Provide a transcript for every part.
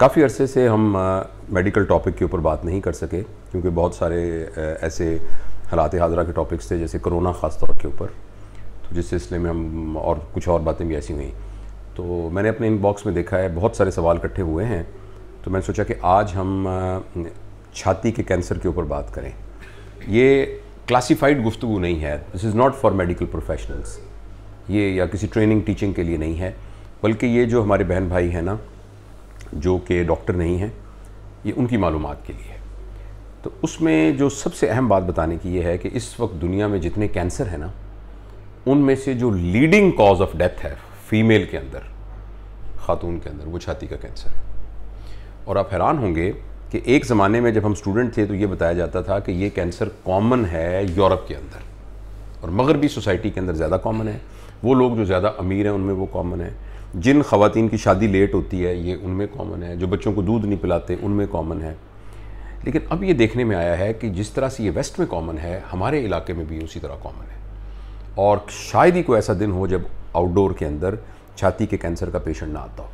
काफ़ी अरसे से हम मेडिकल टॉपिक के ऊपर बात नहीं कर सके क्योंकि बहुत सारे ऐसे हालात हाजरा के टॉपिक्स थे जैसे कोरोना ख़ास तौर के ऊपर तो जिस सिलसिले में हम और कुछ और बातें भी ऐसी हुई तो मैंने अपने इनबॉक्स में देखा है बहुत सारे सवाल इकट्ठे हुए हैं तो मैंने सोचा कि आज हम छाती के कैंसर के ऊपर बात करें ये क्लासिफाइड गुफ्तु नहीं है this is not for medical professionals ये या किसी ट्रेनिंग टीचिंग के लिए नहीं है बल्कि ये जो हमारे बहन भाई हैं ना जो कि डॉक्टर नहीं हैं ये उनकी मालूम के लिए है तो उसमें जो सबसे अहम बात बताने की ये है कि इस वक्त दुनिया में जितने कैंसर हैं ना उनमें से जो लीडिंग कॉज ऑफ डेथ है फीमेल के अंदर खातून के अंदर वो छाती का कैंसर है और आप हैरान होंगे कि एक ज़माने में जब हम स्टूडेंट थे तो ये बताया जाता था कि ये कैंसर कॉमन है यूरोप के अंदर और मगरबी सोसाइटी के अंदर ज़्यादा कॉमन है वो लोग जो ज़्यादा अमीर हैं उनमें वो कॉमन है जिन खातन की शादी लेट होती है ये उनमें कॉमन है जो बच्चों को दूध नहीं पिलाते उनमें कॉमन है लेकिन अब ये देखने में आया है कि जिस तरह से ये वेस्ट में कॉमन है हमारे इलाके में भी उसी तरह कॉमन है और शायद ही कोई ऐसा दिन हो जब आउटडोर के अंदर छाती के कैंसर का पेशेंट ना आता हो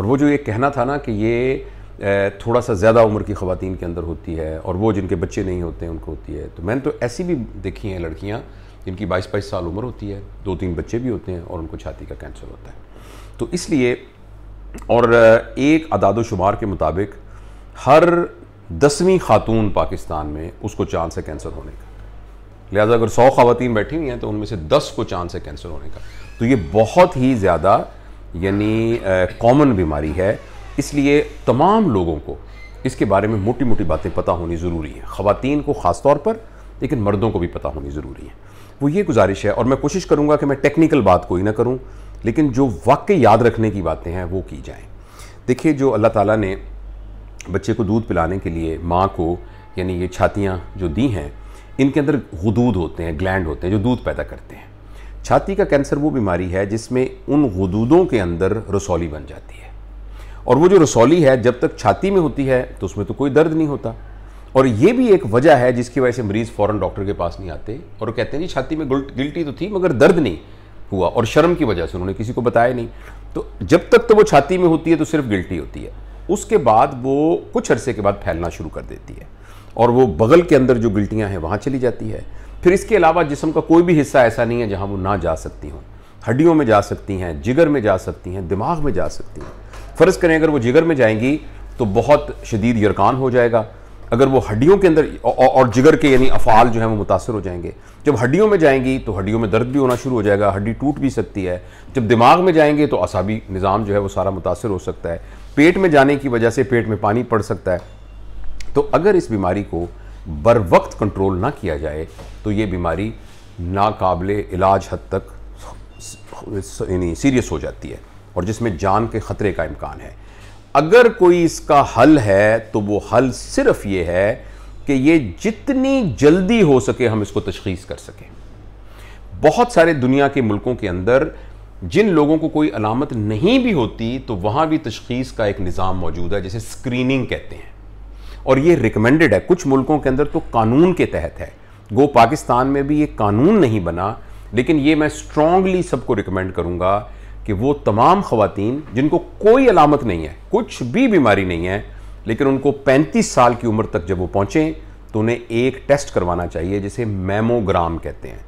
और वो जो ये कहना था ना कि ये थोड़ा सा ज़्यादा उम्र की खातन के अंदर होती है और वो जिनके बच्चे नहीं होते हैं उनको होती है तो मैंने तो ऐसी भी देखी हैं लड़कियाँ जिनकी बाईस बाईस साल उम्र होती है दो तीन बच्चे भी होते हैं और उनको छाती का कैंसर होता है तो इसलिए और एक अदाद शुमार के मुताबिक हर दसवीं खातून पाकिस्तान में उसको चांस है कैंसर होने का लिहाजा अगर सौ खातन बैठी हुई हैं तो उनमें से दस को चांस है कैंसर होने का तो ये बहुत ही ज़्यादा यानी कॉमन बीमारी है इसलिए तमाम लोगों को इसके बारे में मोटी मोटी बातें पता होनी ज़रूरी हैं ख़वान को ख़ास तौर पर लेकिन मर्दों को भी पता होनी ज़रूरी है वो ये गुजारिश है और मैं कोशिश करूँगा कि मैं टेक्निकल बात कोई ना करूँ लेकिन जो वाकई याद रखने की बातें हैं वो की जाएँ देखिए जो अल्लाह ताला ने बच्चे को दूध पिलाने के लिए माँ को यानी ये छातियाँ जो दी हैं इनके अंदर गदूद होते हैं ग्लैंड होते हैं जो दूध पैदा करते हैं छाती का कैंसर वो बीमारी है जिसमें उन गदूदों के अंदर रसौली बन जाती है और वो जो रसौली है जब तक छाती में होती है तो उसमें तो कोई दर्द नहीं होता और ये भी एक वजह है जिसकी वजह से मरीज़ फ़ौरन डॉक्टर के पास नहीं आते और वो कहते हैं जी छाती में गिल्टी तो थी मगर दर्द नहीं हुआ और शर्म की वजह से उन्होंने किसी को बताया नहीं तो जब तक तो वो छाती में होती है तो सिर्फ गिल्टी होती है उसके बाद वो कुछ अरसे के बाद फैलना शुरू कर देती है और वो बगल के अंदर जो गिल्टियाँ हैं वहाँ चली जाती है फिर इसके अलावा जिसम का कोई भी हिस्सा ऐसा नहीं है जहाँ वो ना जा सकती हों हड्डियों में जा सकती हैं जिगर में जा सकती हैं दिमाग में जा सकती हैं फ़र्ज़ करें अगर वो जिगर में जाएंगी तो बहुत शदीद यरकान हो जाएगा अगर वो हड्डियों के अंदर और जिगर के यानी अफ़ाल जो है वो मुतासर हो जाएंगे जब हड्डियों में जाएंगी तो हड्डियों में दर्द भी होना शुरू हो जाएगा हड्डी टूट भी सकती है जब दिमाग में जाएंगे तो असाबी निज़ाम जो है वो सारा मुतासर हो सकता है पेट में जाने की वजह से पेट में पानी पड़ सकता है तो अगर इस बीमारी को बर वक्त कंट्रोल ना किया जाए तो ये बीमारी नाकबले इलाज हद तक यानी सीरियस हो जाती है और जिसमें जान के ख़तरे का इम्कान है अगर कोई इसका हल है तो वो हल सिर्फ ये है कि ये जितनी जल्दी हो सके हम इसको तशखीस कर सकें बहुत सारे दुनिया के मुल्कों के अंदर जिन लोगों को कोई अलामत नहीं भी होती तो वहाँ भी तशखीस का एक निज़ाम मौजूद है जैसे स्क्रीनिंग कहते हैं और ये रिकमेंडेड है कुछ मुल्कों के अंदर तो कानून के तहत है गो पाकिस्तान में भी ये कानून नहीं बना लेकिन ये मैं स्ट्रांगली सबको रिकमेंड करूँगा कि वो तमाम खवतिन जिनको कोई अलामत नहीं है कुछ भी बीमारी नहीं है लेकिन उनको 35 साल की उम्र तक जब वो पहुँचें तो उन्हें एक टेस्ट करवाना चाहिए जिसे मेमोग्राम कहते हैं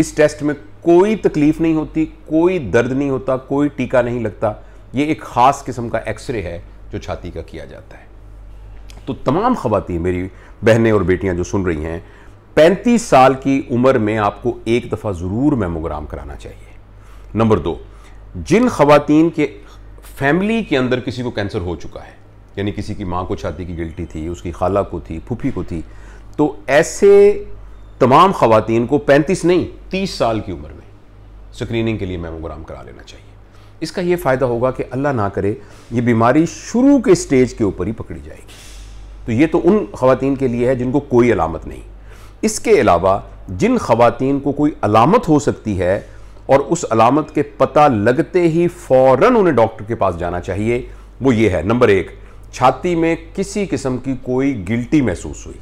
इस टेस्ट में कोई तकलीफ़ नहीं होती कोई दर्द नहीं होता कोई टीका नहीं लगता ये एक ख़ास किस्म का एक्सरे है जो छाती का किया जाता है तो तमाम खवतिन मेरी बहनें और बेटियां जो सुन रही हैं पैंतीस साल की उम्र में आपको एक दफ़ा ज़रूर मेमोग्राम कराना चाहिए नंबर दो जिन खातन के फैमिली के अंदर किसी को कैंसर हो चुका है यानी किसी की माँ को छाती की गिल्टी थी उसकी खाला को थी फूफी को थी तो ऐसे तमाम खातन को 35 नहीं 30 साल की उम्र में स्क्रीनिंग के लिए मेमोग्राम करा लेना चाहिए इसका यह फ़ायदा होगा कि अल्लाह ना करे ये बीमारी शुरू के स्टेज के ऊपर ही पकड़ी जाएगी तो ये तो उन खातन के लिए है जिनको कोई अलामत नहीं इसके अलावा जिन खातन को कोई अलामत हो सकती है और उस अलामत के पता लगते ही फौरन उन्हें डॉक्टर के पास जाना चाहिए वो ये है नंबर एक छाती में किसी किस्म की कोई गिल्टी महसूस हुई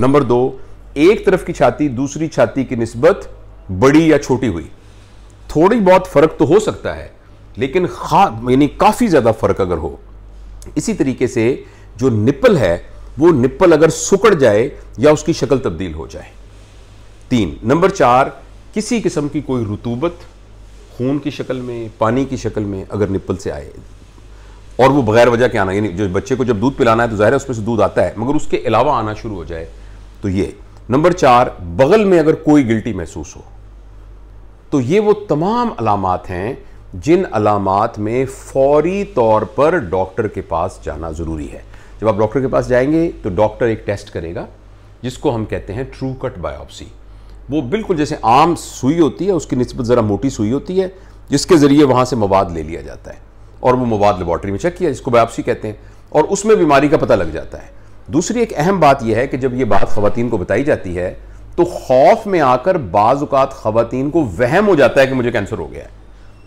नंबर दो एक तरफ की छाती दूसरी छाती की नस्बत बड़ी या छोटी हुई थोड़ी बहुत फर्क तो हो सकता है लेकिन खा यानी काफ़ी ज़्यादा फर्क अगर हो इसी तरीके से जो निप्पल है वो निप्पल अगर सुकड़ जाए या उसकी शक्ल तब्दील हो जाए तीन नंबर चार किसी किस्म की कोई रतूबत खून की शक्ल में पानी की शक्ल में अगर निप्पल से आए और वो बगैर वजह के आना यानी जो बच्चे को जब दूध पिलाना है तो ज़ाहिर है उसमें से दूध आता है मगर उसके अलावा आना शुरू हो जाए तो ये नंबर चार बगल में अगर कोई गिल्टी महसूस हो तो ये वो तमाम अलामत हैं जिन अलामत में फौरी तौर पर डॉक्टर के पास जाना ज़रूरी है जब आप डॉक्टर के पास जाएंगे तो डॉक्टर एक टेस्ट करेगा जिसको हम कहते हैं ट्रू कट बायोप्सी वो बिल्कुल जैसे आम सुई होती है उसकी नस्बत ज़रा मोटी सुई होती है जिसके ज़रिए वहाँ से मवाद ले लिया जाता है और वो मवाद लेबॉर्ट्री में चेक किया जिसको बायोप्सी कहते हैं और उसमें बीमारी का पता लग जाता है दूसरी एक अहम बात यह है कि जब ये बात ख़वान को बताई जाती है तो खौफ में आकर बाज़ात ख़वान को वहम हो जाता है कि मुझे कैंसर हो गया है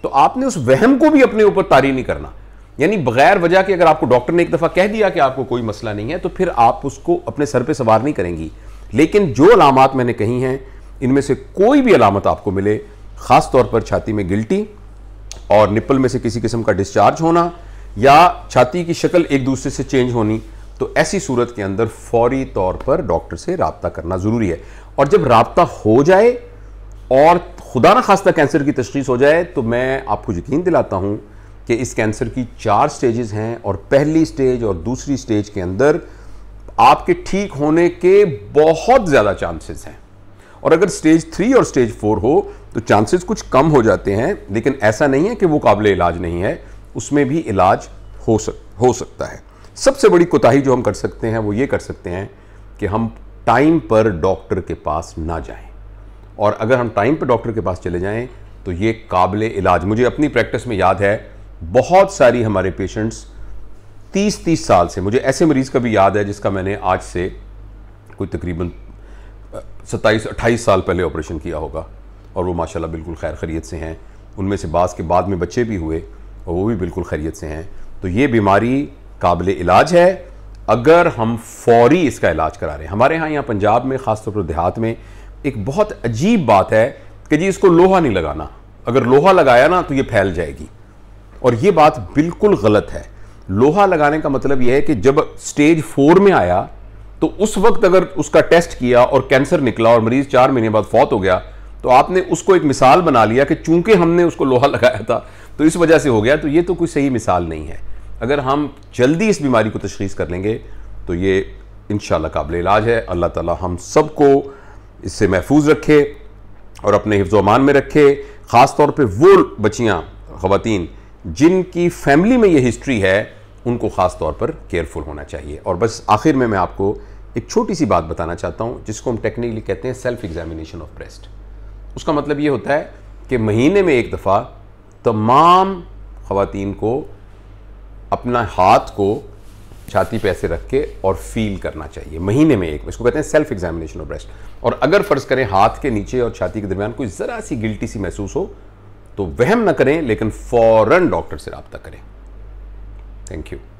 तो आपने उस वहम को भी अपने ऊपर तारी नहीं करना यानी बगैर वजह के अगर आपको डॉक्टर ने एक दफ़ा कह दिया कि आपको कोई मसला नहीं है तो फिर आप उसको अपने सर पर सवार नहीं करेंगी लेकिन जो अलामत मैंने कही हैं इनमें से कोई भी अलामत आपको मिले ख़ास तौर पर छाती में गिल्टी और निप्पल में से किसी किस्म का डिस्चार्ज होना या छाती की शक्ल एक दूसरे से चेंज होनी तो ऐसी सूरत के अंदर फौरी तौर पर डॉक्टर से रबता करना ज़रूरी है और जब रबता हो जाए और खुदा न खास्ता कैंसर की तशीस हो जाए तो मैं आपको यकीन दिलाता हूँ कि इस कैंसर की चार स्टेजेस हैं और पहली स्टेज और दूसरी स्टेज के अंदर आपके ठीक होने के बहुत ज़्यादा चांसेस हैं और अगर स्टेज थ्री और स्टेज फोर हो तो चांसेस कुछ कम हो जाते हैं लेकिन ऐसा नहीं है कि वो काबिल इलाज नहीं है उसमें भी इलाज हो सक हो सकता है सबसे बड़ी कोताही जो हम कर सकते हैं वो ये कर सकते हैं कि हम टाइम पर डॉक्टर के पास ना जाएं और अगर हम टाइम पर डॉक्टर के पास चले जाएं तो ये काबिल इलाज मुझे अपनी प्रैक्टिस में याद है बहुत सारी हमारे पेशेंट्स तीस तीस साल से मुझे ऐसे मरीज़ का भी याद है जिसका मैंने आज से कोई तकरीबन सत्ताईस अट्ठाईस साल पहले ऑपरेशन किया होगा और वो माशाल्लाह बिल्कुल खैर खरीत से हैं उनमें से बास के बाद में बच्चे भी हुए और वो भी बिल्कुल खैरियत से हैं तो ये बीमारी काबिल इलाज है अगर हम फौरी इसका इलाज करा रहे हैं हमारे यहाँ यहाँ पंजाब में ख़ासतौर पर देहात में एक बहुत अजीब बात है कि जी इसको लोहा नहीं लगाना अगर लोहा लगाया ना तो ये फैल जाएगी और ये बात बिल्कुल गलत है लोहा लगाने का मतलब यह है कि जब स्टेज फोर में आया तो उस वक्त अगर उसका टेस्ट किया और कैंसर निकला और मरीज चार महीने बाद फौत हो गया तो आपने उसको एक मिसाल बना लिया कि चूंकि हमने उसको लोहा लगाया था तो इस वजह से हो गया तो ये तो कोई सही मिसाल नहीं है अगर हम जल्दी इस बीमारी को तशखीस कर लेंगे तो ये इन काबिल इलाज है अल्लाह ताला हम सबको इससे महफूज रखे और अपने हिफ्ज़ अमान में रखे ख़ास तौर पर वो बच्चियाँ ख़वान जिनकी फैमिली में ये हिस्ट्री है उनको ख़ास तौर पर केयरफुल होना चाहिए और बस आखिर में मैं आपको एक छोटी सी बात बताना चाहता हूँ जिसको हम टेक्निकली कहते हैं सेल्फ एग्जामिनेशन ऑफ ब्रेस्ट उसका मतलब ये होता है कि महीने में एक दफ़ा तमाम ख़वात को अपना हाथ को छाती पे ऐसे रख के और फील करना चाहिए महीने में एक इसको कहते हैं सेल्फ एग्जामिनेशन ऑफ ब्रेस्ट और अगर फ़र्ज़ करें हाथ के नीचे और छाती के दरमियान कोई ज़रा सी गिल्टी सी महसूस हो तो वहम ना करें लेकिन फ़ौर डॉक्टर से रबता करें थैंक यू